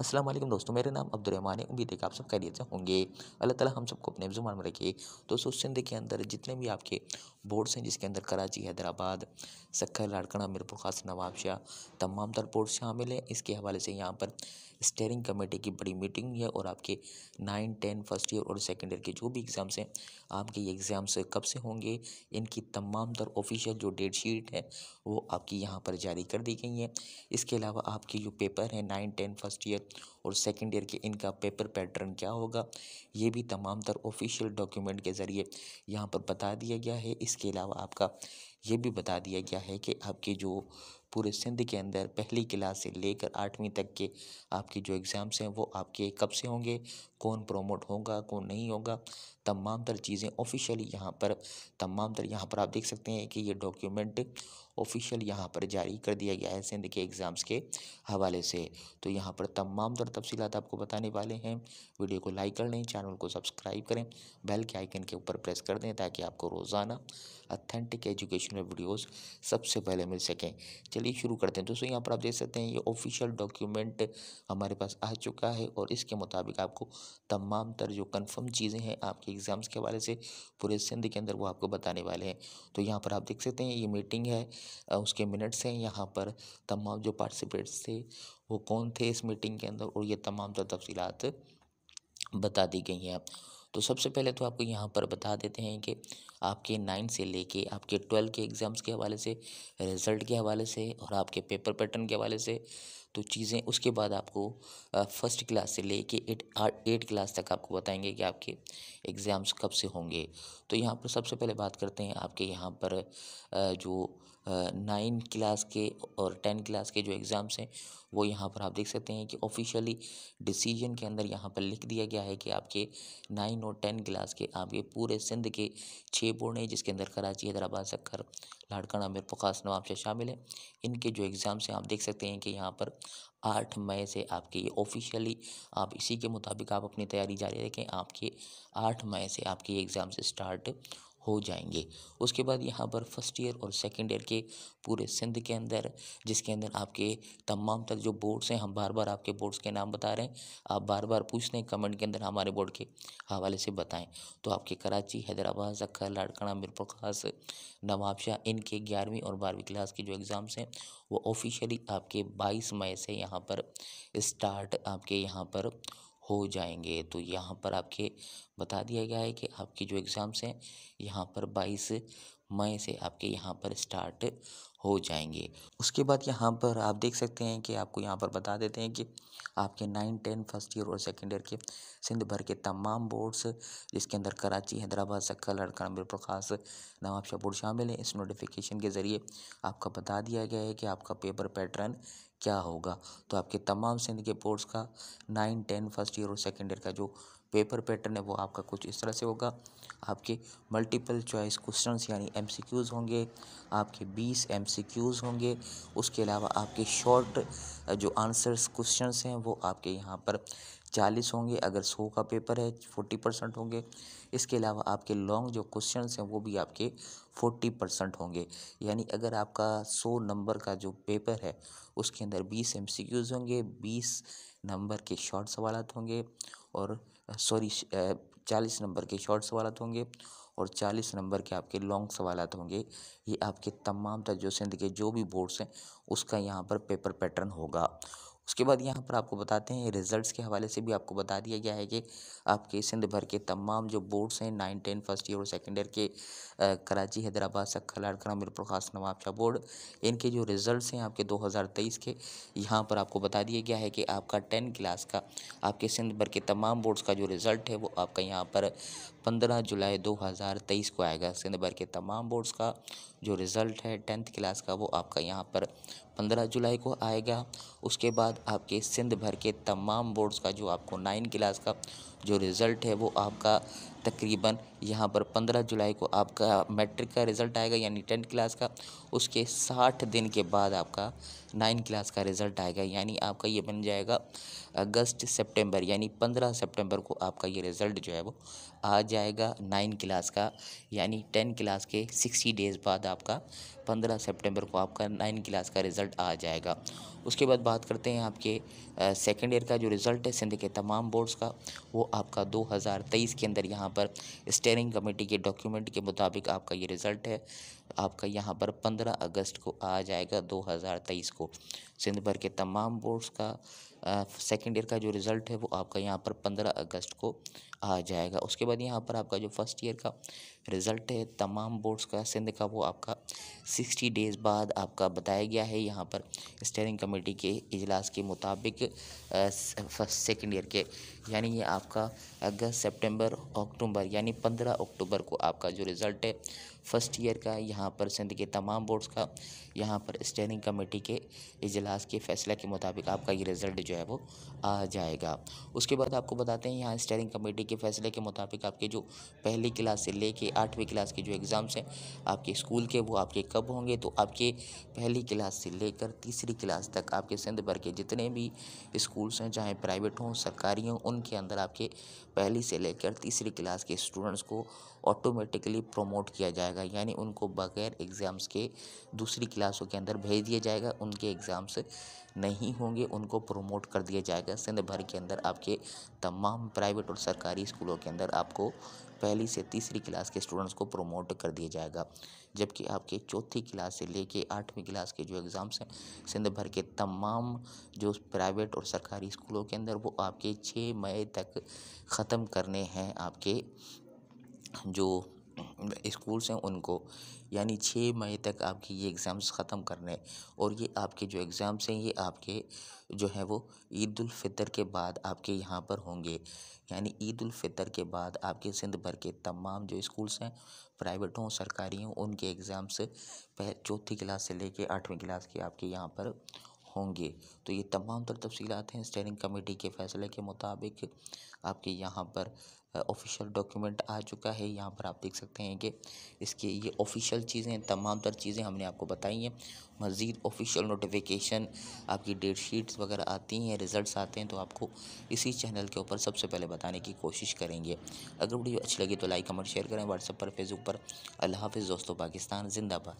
अस्सलाम वालेकुम दोस्तों मेरा नाम अब्दुलरहमान है उम्मीद है कि आप सब खैरियत से होंगे अल्लाह ताला हम सबको अपने जुबान में रखे दोस्तों सिंध के अंदर जितने भी आपके बोर्ड्स हैं जिसके अंदर कराची हैदराबाद सक्खर लाड़कना मिरपुर ख़ास नवाबशाह तमाम तर पोर्ट शामिल हैं इसके हवाले से यहाँ पर स्टेयरिंग कमेटी की बड़ी मीटिंग हुई है और आपके नाइन टेन फर्स्ट ईयर और सेकेंड ईयर के जो भी एग्ज़ाम्स हैं आपके ये एग्ज़ाम्स कब से होंगे इनकी तमाम तर ऑफिशियल जो डेट शीट है वो आपकी यहाँ पर जारी कर दी गई है इसके अलावा आपके जो पेपर हैं नाइन टेन फर्स्ट ईयर और सेकेंड ईयर के इनका पेपर पैटर्न क्या होगा ये भी तमाम तर ऑफिशियल डॉक्यूमेंट के ज़रिए यहाँ पर बता दिया गया है इसके अलावा आपका ये भी बता दिया गया है कि आपके जो पूरे सिंध के अंदर पहली क्लास से लेकर आठवीं तक के आपके जो एग्ज़ाम्स हैं वो आपके कब से होंगे कौन प्रोमोट होगा कौन नहीं होगा तमाम तर चीज़ें ऑफिशियली यहाँ पर तमाम तर यहाँ पर आप देख सकते हैं कि ये डॉक्यूमेंट ऑफिशियल यहाँ पर जारी कर दिया गया है सिंध के एग्ज़ाम्स के हवाले से तो यहाँ पर तमाम तर तफसीत आपको बताने वाले हैं वीडियो को लाइक कर लें चैनल को सब्सक्राइब करें बेल के आइकन के ऊपर प्रेस कर दें ताकि आपको रोज़ाना अथेंटिक एजुकेशनल वीडियोस सबसे पहले मिल सकें चलिए शुरू करते हैं दोस्तों यहाँ पर आप देख सकते हैं ये ऑफिशियल डॉक्यूमेंट हमारे पास आ चुका है और इसके मुताबिक आपको तमाम तर जो कन्फर्म चीज़ें हैं आपके एग्ज़ाम्स के हवाले से पूरे सिंध के अंदर वो आपको बताने वाले हैं तो यहाँ पर आप देख सकते हैं ये मीटिंग है उसके मिनट्स हैं यहाँ पर तमाम जो पार्टिसिपेट्स थे वो कौन थे इस मीटिंग के अंदर और ये तमाम जो तफसीत बता दी गई हैं आप तो सबसे पहले तो आपको यहाँ पर बता देते हैं कि आपके नाइन से लेके आपके ट्वेल्व के एग्ज़ाम्स के हवाले से रिज़ल्ट के हवाले से और आपके पेपर पैटर्न के हवाले से तो चीज़ें उसके बाद आपको फर्स्ट क्लास से लेके एट एट क्लास तक आपको बताएंगे कि आपके एग्ज़ाम्स कब से होंगे तो यहाँ पर सबसे पहले बात करते हैं आपके यहाँ पर जो नाइन क्लास के और टेन क्लास के जो एग्ज़ाम्स हैं वो यहाँ पर आप देख सकते हैं कि ऑफिशियली डिसीजन के अंदर यहाँ पर लिख दिया गया है कि आपके नाइन और टेन क्लास के आपके पूरे सिंध के छः बोर्ड हैं जिसके अंदर कराची हैदराबाद सक्खर लाड़काना आमिर पकास से शामिल हैं इनके जो एग्ज़ाम्स हैं आप देख सकते हैं कि यहाँ पर आठ मई से आपके ये ऑफिशियली आप इसी के मुताबिक आप अपनी तैयारी जारी रखें आपके आठ मई से आपके एग्ज़ाम्स स्टार्ट हो जाएंगे उसके बाद यहाँ पर फर्स्ट ईयर और सेकेंड ईयर के पूरे सिंध के अंदर जिसके अंदर आपके तमाम तक जो बोर्ड्स हैं हम बार बार आपके बोर्ड्स के नाम बता रहे हैं आप बार बार पूछ लें कमेंट के अंदर हमारे बोर्ड के हवाले से बताएं तो आपके कराची हैदराबाद जखर लाड़कड़ा मीरपुर खास नवाबशाह इनके ग्यारहवीं और बारहवीं क्लास के जो एग्ज़ाम्स हैं वो ऑफिशियली आपके बाईस मई से यहाँ पर स्टार्ट आपके यहाँ पर हो जाएंगे तो यहाँ पर आपके बता दिया गया है कि आपकी जो एग्ज़ाम्स हैं यहाँ पर बाईस मई से आपके यहाँ पर स्टार्ट हो जाएंगे उसके बाद यहाँ पर आप देख सकते हैं कि आपको यहाँ पर बता देते हैं कि आपके नाइन टेन फर्स्ट ईयर और सेकेंड ईयर के सिंध भर के तमाम बोर्ड्स जिसके अंदर कराची हैदराबाद सक्खर लड़का अमीर प्रकाश नवाबशाह बोर्ड शामिल हैं इस नोटिफिकेशन के ज़रिए आपका बता दिया गया है कि आपका पेपर पैटर्न क्या होगा तो आपके तमाम सिंध के बोर्ड्स का नाइन टेन फर्स्ट ईयर और सेकेंड ईयर का जो पेपर पैटर्न है वो आपका कुछ इस तरह से होगा आपके मल्टीपल चॉइस क्वेश्चन यानी एम होंगे आपके 20 एम होंगे उसके अलावा आपके शॉर्ट जो आंसर्स क्वेश्चन हैं वो आपके यहाँ पर चालीस होंगे अगर सौ का पेपर है फोर्टी परसेंट होंगे इसके अलावा आपके लॉन्ग जो क्वेश्चन हैं वो भी आपके फोर्टी परसेंट होंगे यानी अगर आपका सौ नंबर का जो पेपर है उसके अंदर बीस एम होंगे बीस नंबर के शॉर्ट सवाल होंगे और सॉरी चालीस नंबर के शॉर्ट सवाल होंगे और चालीस नंबर के आपके लॉन्ग सवाल होंगे ये आपके तमाम सिंध के जो भी बोर्ड्स हैं उसका यहाँ पर पेपर पैटर्न होगा उसके बाद यहाँ पर आपको बताते हैं रिजल्ट्स के हवाले से भी आपको बता दिया गया है कि आपके सिंध भर के तमाम जो बोर्ड्स हैं नाइन टेन फर्स्ट ईयर और सेकेंड ईयर के कराची हैदराबाद सखा लाड़करा मीरपुर खास नवाबशाह बोर्ड इनके जो रिज़ल्ट हैं आपके दो हज़ार तेईस के यहाँ पर आपको बता दिया गया है कि आपका टेन क्लास का आपके सिंध भर के तमाम बोर्ड्स का जो रिज़ल्ट है वो आपका यहाँ पर पंद्रह जुलाई दो हज़ार तेईस को आएगा सिंध भर के तमाम बोर्ड्स का जो रिज़ल्ट है टेंथ क्लास का वो आपका यहाँ पर पंद्रह जुलाई को आएगा उसके बाद आपके सिंध भर के तमाम बोर्ड्स का जो आपको नाइन क्लास का जो रिज़ल्ट है वो आपका तकरीबन यहाँ पर पंद्रह जुलाई को आपका मैट्रिक का रिज़ल्ट आएगा यानी टेंथ क्लास का उसके साठ दिन के बाद आपका नाइन क्लास का रिज़ल्ट आएगा यानी आपका ये बन जाएगा अगस्त सितंबर यानी पंद्रह सितंबर को आपका ये रिज़ल्ट जो है वो आ जाएगा नाइन क्लास का यानी टेन क्लास के सिक्सटी डेज़ बाद आपका पंद्रह सितंबर को आपका नाइन क्लास का रिज़ल्ट आ जाएगा उसके बाद बात करते हैं आपके सेकेंड ईयर का जो रिज़ल्ट है सिंध के तमाम बोर्ड्स का वो आपका 2023 के अंदर यहाँ पर स्टेयरिंग कमेटी के डॉक्यूमेंट के मुताबिक आपका ये रिज़ल्ट है आपका यहाँ पर 15 अगस्त को आ जाएगा 2023 को सिंध भर के तमाम बोर्ड्स का सेकेंड ईयर का जो रिज़ल्ट है वो आपका यहाँ पर पंद्रह अगस्त को आ जाएगा उसके बाद यहाँ पर आपका जो फर्स्ट ईयर का रिज़ल्ट है तमाम बोर्ड्स का सिंध का वो आपका सिक्सटी डेज़ बाद आपका बताया गया है यहाँ पर स्टेयरिंग कमेटी के इजलास के मुताबिक फर्स्ट सेकेंड ईयर के यानी ये आपका अगस्त सितंबर अक्टूबर यानी पंद्रह अक्टूबर को आपका जो रिज़ल्ट है फर्स्ट ईयर का यहाँ पर सिंध के तमाम बोर्ड्स का यहाँ पर स्टैंडिंग कमेटी के इजलास के फैसले के मुताबिक आपका ये रिज़ल्ट जो है वो आ जाएगा उसके बाद आपको बताते हैं यहाँ स्टैंडिंग कमेटी के फैसले के मुताबिक आपके जो पहली क्लास से ले कर आठवीं क्लास के जो एग्ज़ाम्स हैं आपके स्कूल के वो आपके कब होंगे तो आपके पहली क्लास से लेकर तीसरी क्लास तक आपके सिंध भर के जितने भी स्कूल्स हैं चाहे प्राइवेट हों सरकारी हों उनके अंदर आपके पहली से लेकर तीसरी क्लास के स्टूडेंट्स को ऑटोमेटिकली प्रमोट किया जाएगा यानी उनको बगैर एग्ज़ाम्स के दूसरी क्लासों के अंदर भेज दिया जाएगा उनके एग्ज़ाम्स नहीं होंगे उनको प्रोमोट कर दिया जाएगा सिंध भर के अंदर आपके तमाम प्राइवेट और सरकारी स्कूलों के अंदर आपको पहली से तीसरी क्लास के स्टूडेंट्स को प्रोमोट कर दिया जाएगा जबकि आपके चौथी क्लास से लेके आठवीं क्लास के जो एग्ज़ाम्स हैं सिंध भर के तमाम जो प्राइवेट और सरकारी स्कूलों के अंदर वो आपके छः मई तक ख़त्म करने हैं आपके जो स्कूल्स हैं उनको यानी छः मई तक आपकी ये एग्ज़ाम्स ख़त्म करने और ये आपके जो एग्ज़ाम्स हैं ये आपके जो है वो ईदालफ़ितर के बाद आपके यहाँ पर होंगे यानी ईदालफ़ितर के बाद आपके सिंध भर के तमाम जो स्कूल्स हैं प्राइवेट हों सरकारी हों उनके एग्ज़ाम्स चौथी क्लास से लेके आठवीं क्लास के आपके यहाँ पर होंगे तो ये तमाम तर तफसीलात हैं स्टेयरिंग कमेटी के फैसले के मुताबिक आपके यहाँ पर ऑफिशियल डॉक्यूमेंट आ चुका है यहाँ पर आप देख सकते हैं कि इसके ये ऑफिशियल चीज़ें तमाम तर चीज़ें हमने आपको बताई हैं मज़ीद ऑफिशियल नोटिफिकेशन आपकी डेट शीट्स वगैरह आती हैं रिज़ल्ट्स आते हैं तो आपको इसी चैनल के ऊपर सबसे पहले बताने की कोशिश करेंगे अगर वीडियो अच्छी लगी तो लाइक कमेंट शेयर करें व्हाट्सएप पर फेसबुक पर अल्लाह हाफिज़ दोस्तों पाकिस्तान जिंदाबाद